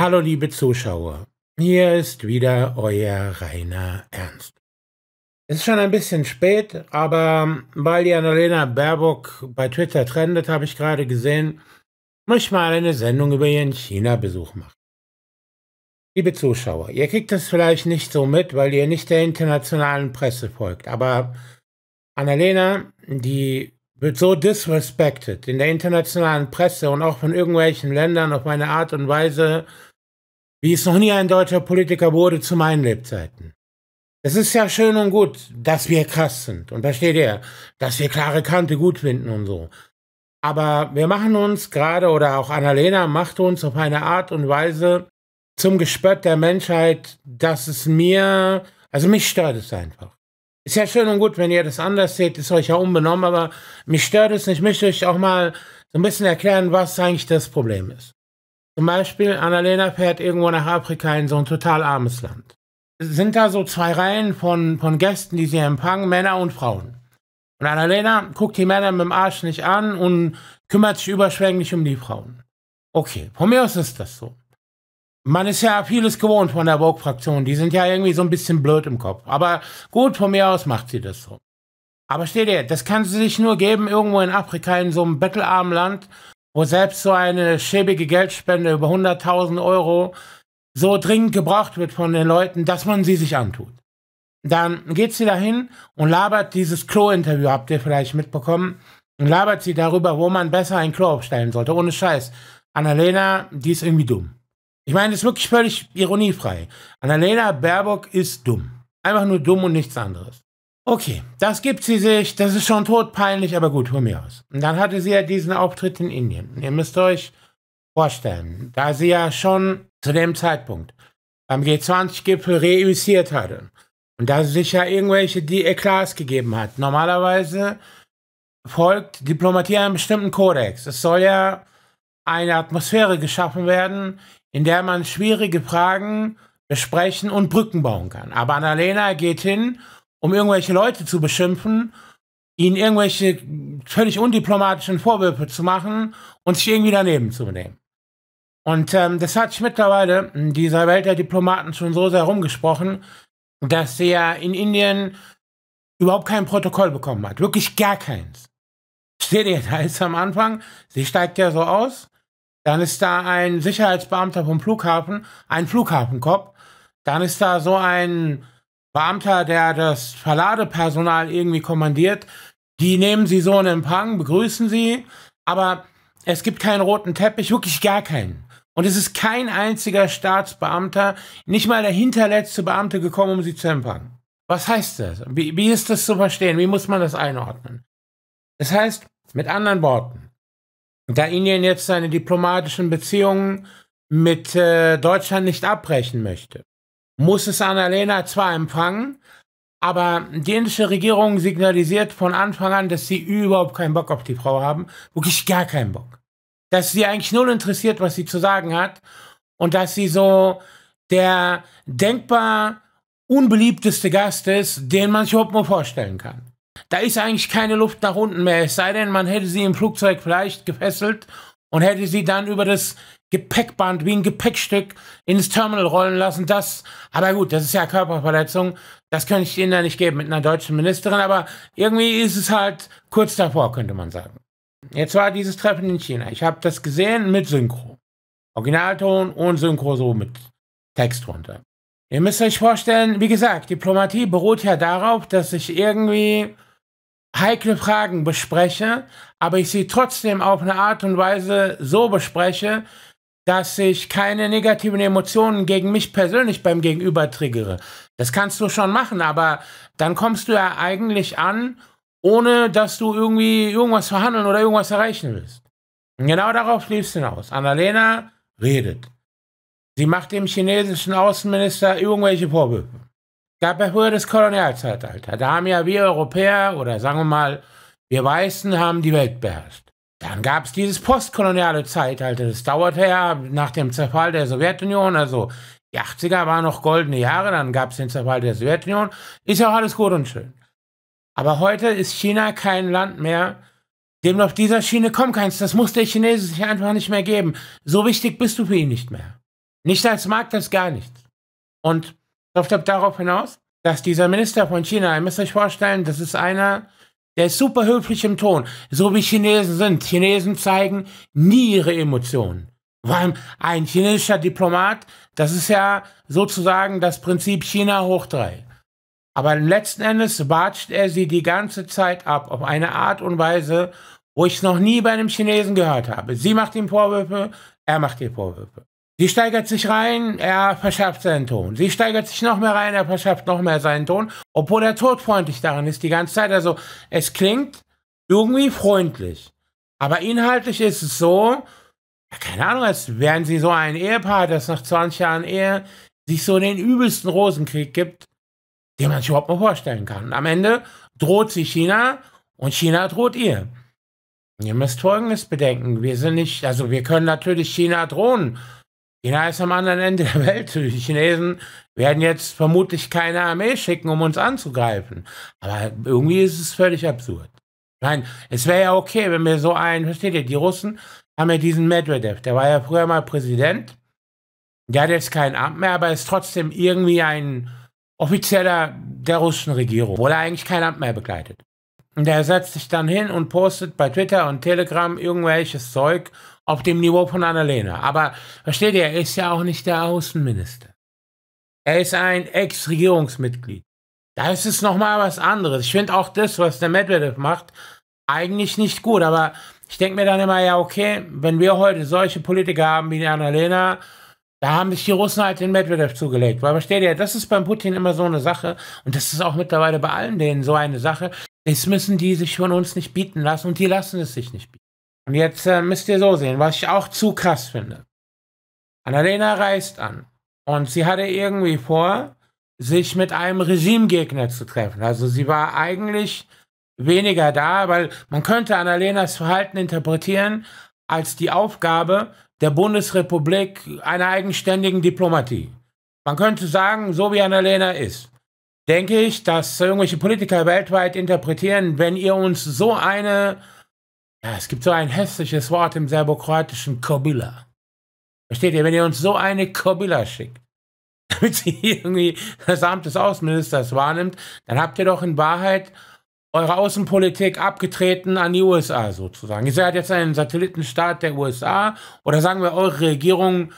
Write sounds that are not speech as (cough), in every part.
Hallo liebe Zuschauer, hier ist wieder euer Rainer Ernst. Es ist schon ein bisschen spät, aber weil die Annalena Baerbock bei Twitter trendet, habe ich gerade gesehen, muss ich mal eine Sendung über ihren China-Besuch machen. Liebe Zuschauer, ihr kriegt das vielleicht nicht so mit, weil ihr nicht der internationalen Presse folgt, aber Annalena, die wird so disrespected in der internationalen Presse und auch von irgendwelchen Ländern auf eine Art und Weise, wie es noch nie ein deutscher Politiker wurde zu meinen Lebzeiten. Es ist ja schön und gut, dass wir krass sind. Und da steht er, dass wir klare Kante gut finden und so. Aber wir machen uns gerade, oder auch Annalena macht uns auf eine Art und Weise zum Gespött der Menschheit, dass es mir, also mich stört es einfach. Ist ja schön und gut, wenn ihr das anders seht, ist euch ja unbenommen, aber mich stört es Ich möchte euch auch mal so ein bisschen erklären, was eigentlich das Problem ist. Zum Beispiel, Annalena fährt irgendwo nach Afrika in so ein total armes Land. Es sind da so zwei Reihen von, von Gästen, die sie empfangen, Männer und Frauen. Und Annalena guckt die Männer mit dem Arsch nicht an und kümmert sich überschwänglich um die Frauen. Okay, von mir aus ist das so. Man ist ja vieles gewohnt von der Vogue-Fraktion. Die sind ja irgendwie so ein bisschen blöd im Kopf. Aber gut, von mir aus macht sie das so. Aber steht ihr, das kann sie sich nur geben irgendwo in Afrika, in so einem bettelarmen Land, wo selbst so eine schäbige Geldspende über 100.000 Euro so dringend gebraucht wird von den Leuten, dass man sie sich antut. Dann geht sie dahin und labert dieses Klo-Interview, habt ihr vielleicht mitbekommen, und labert sie darüber, wo man besser ein Klo aufstellen sollte. Ohne Scheiß. Annalena, die ist irgendwie dumm. Ich meine, das ist wirklich völlig ironiefrei. Annalena Baerbock ist dumm. Einfach nur dumm und nichts anderes. Okay, das gibt sie sich, das ist schon todpeinlich, aber gut, hol mir aus. Und dann hatte sie ja diesen Auftritt in Indien. Und ihr müsst euch vorstellen, da sie ja schon zu dem Zeitpunkt beim G20-Gipfel reüssiert hatte und da sie sich ja irgendwelche Eklats gegeben hat. Normalerweise folgt Diplomatie einem bestimmten Kodex. Es soll ja eine Atmosphäre geschaffen werden, in der man schwierige Fragen besprechen und Brücken bauen kann. Aber Annalena geht hin um irgendwelche Leute zu beschimpfen, ihnen irgendwelche völlig undiplomatischen Vorwürfe zu machen und sich irgendwie daneben zu benehmen. Und ähm, das hat sich mittlerweile in dieser Welt der Diplomaten schon so sehr rumgesprochen, dass sie ja in Indien überhaupt kein Protokoll bekommen hat. Wirklich gar keins. Steht ihr, da ist am Anfang, sie steigt ja so aus, dann ist da ein Sicherheitsbeamter vom Flughafen, ein Flughafenkopf, dann ist da so ein Beamter, der das Verladepersonal irgendwie kommandiert. Die nehmen sie so in Empfang, begrüßen sie, aber es gibt keinen roten Teppich, wirklich gar keinen. Und es ist kein einziger Staatsbeamter, nicht mal der hinterletzte Beamte gekommen, um sie zu empfangen. Was heißt das? Wie, wie ist das zu verstehen? Wie muss man das einordnen? Das heißt, mit anderen Worten, da Indien jetzt seine diplomatischen Beziehungen mit äh, Deutschland nicht abbrechen möchte, muss es Annalena zwar empfangen, aber die indische Regierung signalisiert von Anfang an, dass sie überhaupt keinen Bock auf die Frau haben. Wirklich gar keinen Bock. Dass sie eigentlich null interessiert, was sie zu sagen hat. Und dass sie so der denkbar unbeliebteste Gast ist, den man sich überhaupt nur vorstellen kann. Da ist eigentlich keine Luft nach unten mehr, es sei denn, man hätte sie im Flugzeug vielleicht gefesselt und hätte sie dann über das Gepäckband, wie ein Gepäckstück ins Terminal rollen lassen. Das, aber gut, das ist ja Körperverletzung. Das könnte ich Ihnen da nicht geben mit einer deutschen Ministerin, aber irgendwie ist es halt kurz davor, könnte man sagen. Jetzt war dieses Treffen in China. Ich habe das gesehen mit Synchro. Originalton und Synchro so mit Text runter. Ihr müsst euch vorstellen, wie gesagt, Diplomatie beruht ja darauf, dass ich irgendwie heikle Fragen bespreche, aber ich sie trotzdem auf eine Art und Weise so bespreche, dass ich keine negativen Emotionen gegen mich persönlich beim Gegenüber triggere. Das kannst du schon machen, aber dann kommst du ja eigentlich an, ohne dass du irgendwie irgendwas verhandeln oder irgendwas erreichen willst. Und genau darauf lief es hinaus. Annalena redet. Sie macht dem chinesischen Außenminister irgendwelche Vorwürfe. Gab ja früher das Kolonialzeitalter. Da haben ja wir Europäer oder sagen wir mal, wir Weißen haben die Welt beherrscht. Dann gab es dieses postkoloniale Zeitalter. Das dauerte ja nach dem Zerfall der Sowjetunion, also die 80er waren noch goldene Jahre, dann gab es den Zerfall der Sowjetunion. Ist ja auch alles gut und schön. Aber heute ist China kein Land mehr, dem du auf dieser Schiene kommen kannst. Das muss der Chinese sich einfach nicht mehr geben. So wichtig bist du für ihn nicht mehr. Nicht als Markt, als gar nichts. Und läuft darauf hinaus, dass dieser Minister von China, ihr müsst euch vorstellen, das ist einer, der ist super höflich im Ton, so wie Chinesen sind. Chinesen zeigen nie ihre Emotionen. Weil ein chinesischer Diplomat, das ist ja sozusagen das Prinzip China hoch drei. Aber letzten Endes watscht er sie die ganze Zeit ab, auf eine Art und Weise, wo ich noch nie bei einem Chinesen gehört habe. Sie macht ihm Vorwürfe, er macht ihr Vorwürfe. Sie steigert sich rein, er verschärft seinen Ton. Sie steigert sich noch mehr rein, er verschärft noch mehr seinen Ton, obwohl er todfreundlich darin ist die ganze Zeit. Also es klingt irgendwie freundlich. Aber inhaltlich ist es so, keine Ahnung, als wären sie so ein Ehepaar, das nach 20 Jahren Ehe sich so den übelsten Rosenkrieg gibt, den man sich überhaupt mal vorstellen kann. Und am Ende droht sie China und China droht ihr. Ihr müsst Folgendes bedenken. Wir sind nicht, also wir können natürlich China drohen China ist am anderen Ende der Welt. Die Chinesen werden jetzt vermutlich keine Armee schicken, um uns anzugreifen. Aber irgendwie ist es völlig absurd. Nein, es wäre ja okay, wenn wir so einen, versteht ihr, die Russen haben ja diesen Medvedev, der war ja früher mal Präsident. Der hat jetzt kein Amt mehr, aber ist trotzdem irgendwie ein Offizieller der russischen Regierung, obwohl er eigentlich kein Amt mehr begleitet. Und der setzt sich dann hin und postet bei Twitter und Telegram irgendwelches Zeug auf dem Niveau von Annalena. Aber versteht ihr, er ist ja auch nicht der Außenminister. Er ist ein Ex-Regierungsmitglied. Da ist es nochmal was anderes. Ich finde auch das, was der Medvedev macht, eigentlich nicht gut. Aber ich denke mir dann immer, ja, okay, wenn wir heute solche Politiker haben wie die Annalena, da haben sich die Russen halt den Medvedev zugelegt. Weil versteht ihr, das ist beim Putin immer so eine Sache. Und das ist auch mittlerweile bei allen denen so eine Sache. Das müssen die sich von uns nicht bieten lassen und die lassen es sich nicht bieten. Und jetzt äh, müsst ihr so sehen, was ich auch zu krass finde. Annalena reist an und sie hatte irgendwie vor, sich mit einem Regimegegner zu treffen. Also sie war eigentlich weniger da, weil man könnte Annalenas Verhalten interpretieren als die Aufgabe der Bundesrepublik einer eigenständigen Diplomatie. Man könnte sagen, so wie Annalena ist, denke ich, dass irgendwelche Politiker weltweit interpretieren, wenn ihr uns so eine ja, es gibt so ein hässliches Wort im serbokroatischen Kobila. Versteht ihr, wenn ihr uns so eine Kobila schickt, (laughs) damit sie irgendwie das Amt des Außenministers wahrnimmt, dann habt ihr doch in Wahrheit eure Außenpolitik abgetreten an die USA sozusagen. Ihr seid jetzt ein Satellitenstaat der USA oder sagen wir, eure Regierung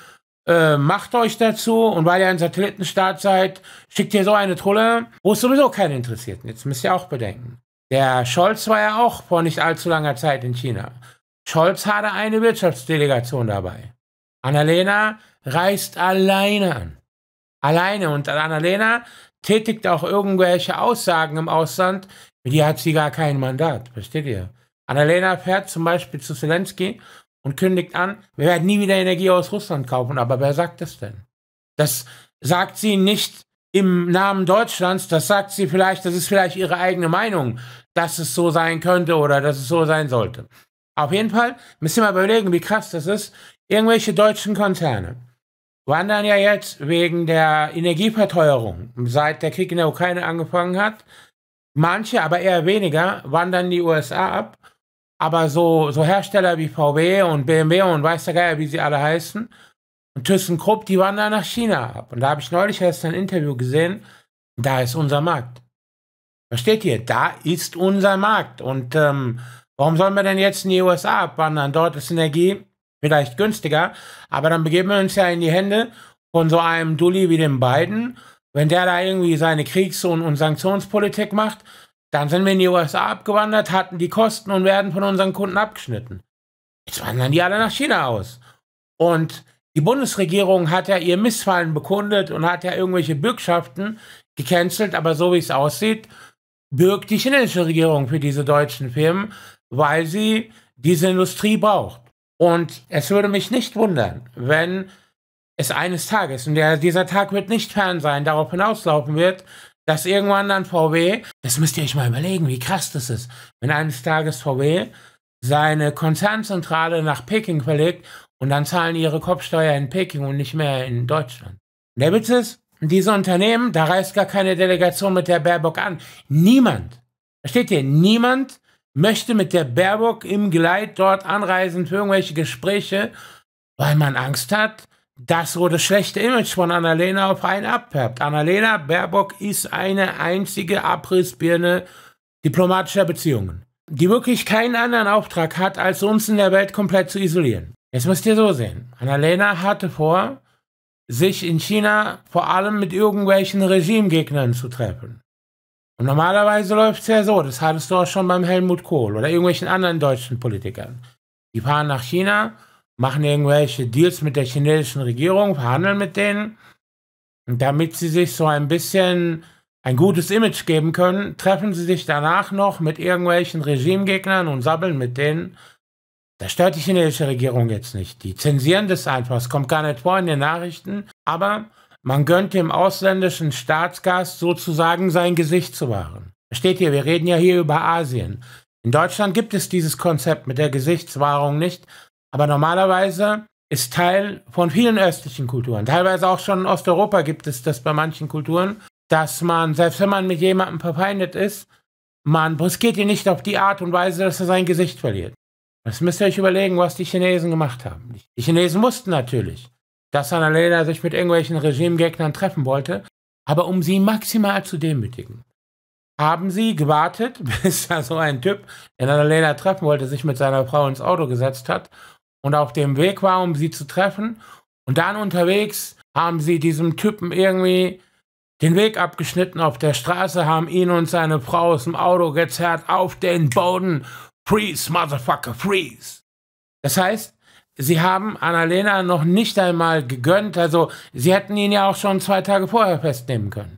äh, macht euch dazu und weil ihr ein Satellitenstaat seid, schickt ihr so eine Trolle, wo es sowieso keinen interessiert. Jetzt müsst ihr auch bedenken. Der Scholz war ja auch vor nicht allzu langer Zeit in China. Scholz hatte eine Wirtschaftsdelegation dabei. Annalena reist alleine an. Alleine und Annalena tätigt auch irgendwelche Aussagen im Ausland, mit die hat sie gar kein Mandat, versteht ihr? Annalena fährt zum Beispiel zu Zelensky und kündigt an, wir werden nie wieder Energie aus Russland kaufen, aber wer sagt das denn? Das sagt sie nicht im Namen Deutschlands, das sagt sie vielleicht, das ist vielleicht ihre eigene Meinung, dass es so sein könnte oder dass es so sein sollte. Auf jeden Fall müssen wir mal überlegen, wie krass das ist. Irgendwelche deutschen Konzerne wandern ja jetzt wegen der Energieverteuerung, seit der Krieg in der Ukraine angefangen hat. Manche, aber eher weniger, wandern die USA ab. Aber so, so Hersteller wie VW und BMW und weiß der Geier, wie sie alle heißen, ThyssenKrupp, die wandern nach China ab. Und da habe ich neulich erst ein Interview gesehen, da ist unser Markt. Versteht ihr? Da ist unser Markt. Und ähm, warum sollen wir denn jetzt in die USA abwandern? Dort ist Energie vielleicht günstiger, aber dann begeben wir uns ja in die Hände von so einem Dulli wie dem Biden. Wenn der da irgendwie seine Kriegs- und Sanktionspolitik macht, dann sind wir in die USA abgewandert, hatten die Kosten und werden von unseren Kunden abgeschnitten. Jetzt wandern die alle nach China aus. Und die Bundesregierung hat ja ihr Missfallen bekundet und hat ja irgendwelche Bürgschaften gecancelt, aber so wie es aussieht, bürgt die chinesische Regierung für diese deutschen Firmen, weil sie diese Industrie braucht. Und es würde mich nicht wundern, wenn es eines Tages, und der, dieser Tag wird nicht fern sein, darauf hinauslaufen wird, dass irgendwann dann VW, das müsst ihr euch mal überlegen, wie krass das ist, wenn eines Tages VW seine Konzernzentrale nach Peking verlegt und dann zahlen ihre Kopfsteuer in Peking und nicht mehr in Deutschland. Und der Witz ist, diese Unternehmen, da reist gar keine Delegation mit der Baerbock an. Niemand. Versteht ihr? Niemand möchte mit der Baerbock im Gleit dort anreisen für irgendwelche Gespräche, weil man Angst hat, dass so das schlechte Image von Annalena auf einen abperbt. Annalena Baerbock ist eine einzige Abrissbirne diplomatischer Beziehungen, die wirklich keinen anderen Auftrag hat, als uns in der Welt komplett zu isolieren. Jetzt müsst ihr so sehen. Annalena hatte vor, sich in China vor allem mit irgendwelchen Regimegegnern zu treffen. Und normalerweise läuft es ja so, das hattest du auch schon beim Helmut Kohl oder irgendwelchen anderen deutschen Politikern. Die fahren nach China, machen irgendwelche Deals mit der chinesischen Regierung, verhandeln mit denen, Und damit sie sich so ein bisschen ein gutes Image geben können, treffen sie sich danach noch mit irgendwelchen Regimegegnern und sabbeln mit denen das stört die chinesische Regierung jetzt nicht. Die zensieren das einfach. Es kommt gar nicht vor in den Nachrichten. Aber man gönnt dem ausländischen Staatsgast sozusagen sein Gesicht zu wahren. Versteht ihr, wir reden ja hier über Asien. In Deutschland gibt es dieses Konzept mit der Gesichtswahrung nicht, aber normalerweise ist Teil von vielen östlichen Kulturen. Teilweise auch schon in Osteuropa gibt es das bei manchen Kulturen, dass man, selbst wenn man mit jemandem verfeindet ist, man brüskiert ihn nicht auf die Art und Weise, dass er sein Gesicht verliert. Das müsst ihr euch überlegen, was die Chinesen gemacht haben. Die Chinesen wussten natürlich, dass Annalena sich mit irgendwelchen Regimegegnern treffen wollte, aber um sie maximal zu demütigen. Haben sie gewartet, (laughs) bis da so ein Typ, den Annalena treffen wollte, sich mit seiner Frau ins Auto gesetzt hat und auf dem Weg war, um sie zu treffen. Und dann unterwegs haben sie diesem Typen irgendwie den Weg abgeschnitten auf der Straße, haben ihn und seine Frau aus dem Auto gezerrt auf den Boden Freeze, Motherfucker, freeze. Das heißt, sie haben Annalena noch nicht einmal gegönnt. Also, sie hätten ihn ja auch schon zwei Tage vorher festnehmen können.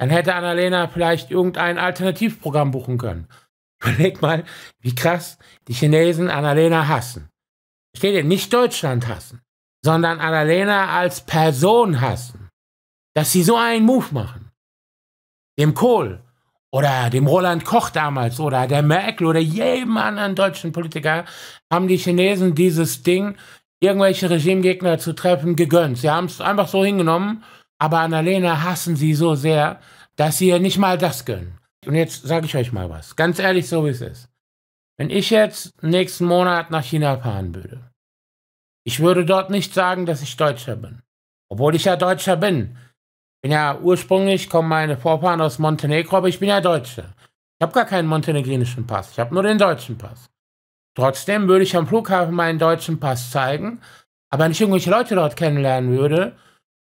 Dann hätte Annalena vielleicht irgendein Alternativprogramm buchen können. (laughs) Überleg mal, wie krass die Chinesen Annalena hassen. Versteht ihr? Nicht Deutschland hassen, sondern Annalena als Person hassen. Dass sie so einen Move machen. Dem Kohl oder dem Roland Koch damals oder der Merkel oder jedem anderen deutschen Politiker haben die Chinesen dieses Ding, irgendwelche Regimegegner zu treffen, gegönnt. Sie haben es einfach so hingenommen, aber Annalena hassen sie so sehr, dass sie ihr nicht mal das gönnen. Und jetzt sage ich euch mal was, ganz ehrlich, so wie es ist. Wenn ich jetzt nächsten Monat nach China fahren würde, ich würde dort nicht sagen, dass ich Deutscher bin. Obwohl ich ja Deutscher bin bin ja ursprünglich, kommen meine Vorfahren aus Montenegro, aber ich bin ja Deutsche. Ich habe gar keinen montenegrinischen Pass, ich habe nur den deutschen Pass. Trotzdem würde ich am Flughafen meinen deutschen Pass zeigen, aber wenn ich irgendwelche Leute dort kennenlernen würde,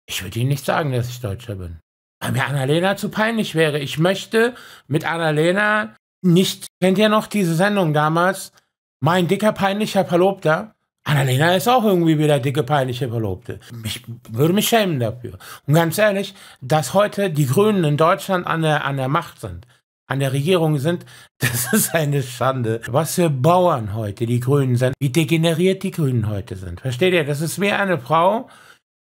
ich würde ihnen nicht sagen, dass ich Deutscher bin. Weil mir Annalena zu peinlich wäre. Ich möchte mit Annalena nicht. Kennt ihr noch diese Sendung damals? Mein dicker, peinlicher Verlobter? Annalena ist auch irgendwie wieder dicke, peinliche Verlobte. Ich würde mich schämen dafür. Und ganz ehrlich, dass heute die Grünen in Deutschland an der, an der Macht sind, an der Regierung sind, (laughs) das ist eine Schande. Was für Bauern heute die Grünen sind, wie degeneriert die Grünen heute sind. Versteht ihr? Das ist wie eine Frau,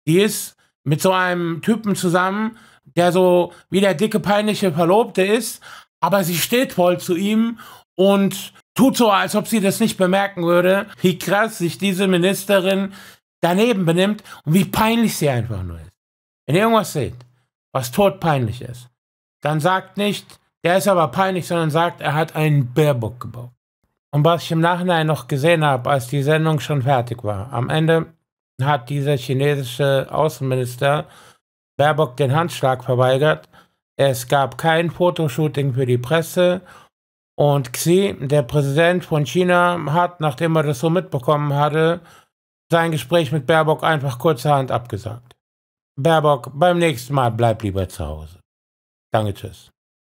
die ist mit so einem Typen zusammen, der so wie der dicke, peinliche Verlobte ist, aber sie steht voll zu ihm und tut so, als ob sie das nicht bemerken würde, wie krass sich diese Ministerin daneben benimmt und wie peinlich sie einfach nur ist. Wenn ihr irgendwas seht, was todpeinlich ist, dann sagt nicht, der ist aber peinlich, sondern sagt, er hat einen Baerbock gebaut. Und was ich im Nachhinein noch gesehen habe, als die Sendung schon fertig war, am Ende hat dieser chinesische Außenminister Baerbock den Handschlag verweigert. Es gab kein Fotoshooting für die Presse und Xi, der Präsident von China, hat, nachdem er das so mitbekommen hatte, sein Gespräch mit Baerbock einfach kurzerhand abgesagt. Baerbock, beim nächsten Mal bleib lieber zu Hause. Danke, tschüss.